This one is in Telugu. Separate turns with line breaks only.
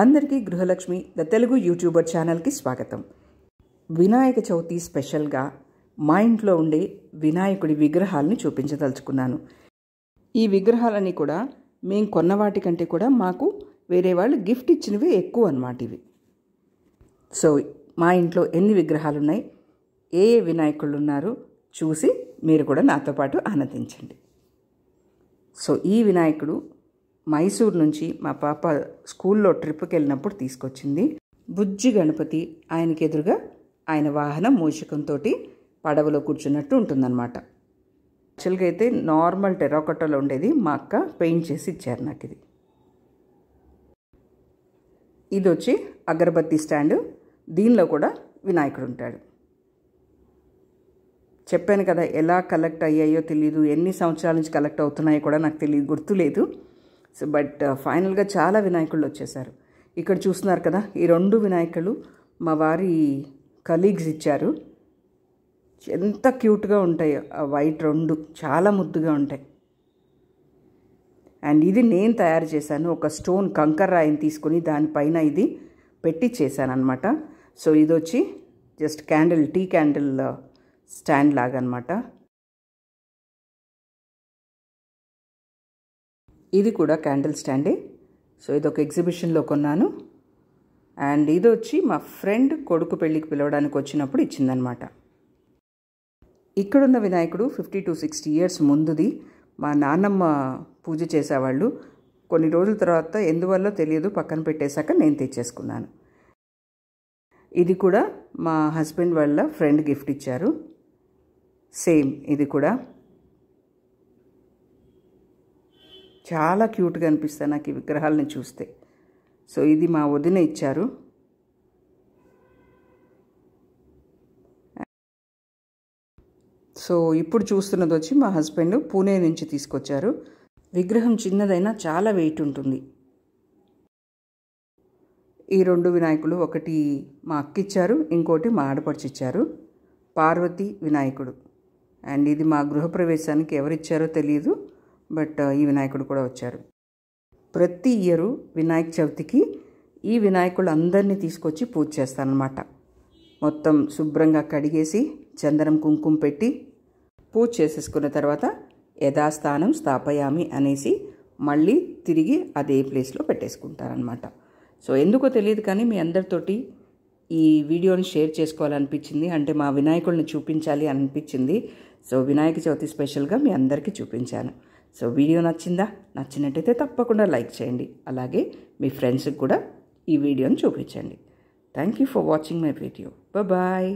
అందరికీ గృహలక్ష్మి ద తెలుగు యూట్యూబర్ ఛానల్కి స్వాగతం వినాయక చవితి స్పెషల్గా మా ఇంట్లో ఉండే వినాయకుడి విగ్రహాలని చూపించదలుచుకున్నాను ఈ విగ్రహాలన్నీ కూడా మేము కొన్న వాటికంటే కూడా మాకు వేరే వాళ్ళు గిఫ్ట్ ఇచ్చినవి ఎక్కువ అనమాట ఇవి సో మా ఇంట్లో ఎన్ని విగ్రహాలు ఉన్నాయి ఏ ఏ వినాయకుళ్ళు ఉన్నారు చూసి మీరు కూడా నాతో పాటు ఆనందించండి సో ఈ వినాయకుడు మైసూర్ నుంచి మా పాప స్కూల్లో ట్రిప్కి వెళ్ళినప్పుడు తీసుకొచ్చింది బుజ్జి గణపతి ఆయనకి ఎదురుగా ఆయన వాహనం మూషకంతో పడవలో కూర్చున్నట్టు ఉంటుందన్నమాట యాక్చువల్గా అయితే నార్మల్ టెరాకట్టలో ఉండేది మా అక్క పెయింట్ చేసి ఇచ్చారు నాకు ఇది ఇది వచ్చి అగరబత్తి స్టాండ్ దీనిలో కూడా వినాయకుడు ఉంటాడు చెప్పాను కదా ఎలా కలెక్ట్ అయ్యాయో తెలియదు ఎన్ని సంవత్సరాల నుంచి కలెక్ట్ అవుతున్నాయో కూడా నాకు తెలియదు గుర్తులేదు సో బట్ ఫైనల్గా చాలా వినాయకుళ్ళు వచ్చేసారు ఇక్కడ చూస్తున్నారు కదా ఈ రెండు వినాయకులు మా వారి కలీగ్స్ ఇచ్చారు ఎంత క్యూట్గా ఉంటాయి ఆ వైట్ రెండు చాలా ముద్దుగా ఉంటాయి అండ్ ఇది నేను తయారు చేశాను ఒక స్టోన్ కంకర్ రాయిని తీసుకొని దానిపైన ఇది పెట్టి చేశాను అనమాట సో ఇది వచ్చి just candle tea candle stand uh, లాగా అనమాట ఇది కూడా క్యాండిల్ స్టాండే సో ఇది ఒక ఎగ్జిబిషన్లో కొన్నాను అండ్ ఇది వచ్చి మా ఫ్రెండ్ కొడుకు పెళ్ళికి పిలవడానికి వచ్చినప్పుడు ఇచ్చిందనమాట ఇక్కడున్న వినాయకుడు ఫిఫ్టీ టు సిక్స్టీ ఇయర్స్ ముందుది మా నాన్నమ్మ పూజ చేసేవాళ్ళు కొన్ని రోజుల తర్వాత ఎందువల్ల తెలియదు పక్కన పెట్టేశాక నేను తెచ్చేసుకున్నాను ఇది కూడా మా హస్బెండ్ వాళ్ళ ఫ్రెండ్ గిఫ్ట్ ఇచ్చారు సేమ్ ఇది కూడా చాలా క్యూట్గా అనిపిస్తాయి నాకు ఈ విగ్రహాలను చూస్తే సో ఇది మా వదిన ఇచ్చారు సో ఇప్పుడు చూస్తున్నది వచ్చి మా హస్బెండ్ పూణే నుంచి తీసుకొచ్చారు విగ్రహం చిన్నదైనా చాలా వెయిట్ ఉంటుంది ఈ రెండు వినాయకులు ఒకటి మా అక్కిచ్చారు ఇంకోటి మా ఆడపడిచిచ్చారు పార్వతి వినాయకుడు అండ్ ఇది మా గృహప్రవేశానికి ఎవరిచ్చారో తెలియదు బట్ ఈ వినాయకుడు కూడా వచ్చారు ప్రతి ఇయరు వినాయక చవితికి ఈ వినాయకులు అందరినీ తీసుకొచ్చి పూజ చేస్తానన్నమాట మొత్తం శుభ్రంగా కడిగేసి చందనం కుంకుమ పెట్టి పూజ చేసేసుకున్న తర్వాత యథాస్థానం స్థాపయామి అనేసి మళ్ళీ తిరిగి అదే ప్లేస్లో పెట్టేసుకుంటారనమాట సో ఎందుకో తెలియదు కానీ మీ అందరితోటి ఈ వీడియోని షేర్ చేసుకోవాలనిపించింది అంటే మా వినాయకుడిని చూపించాలి అనిపించింది సో వినాయక చవితి స్పెషల్గా మీ అందరికీ చూపించాను సో వీడియో నచ్చిందా నచ్చినట్టయితే తప్పకుండా లైక్ చేయండి అలాగే మీ ఫ్రెండ్స్కి కూడా ఈ వీడియోని చూపించండి thank you for watching my video bye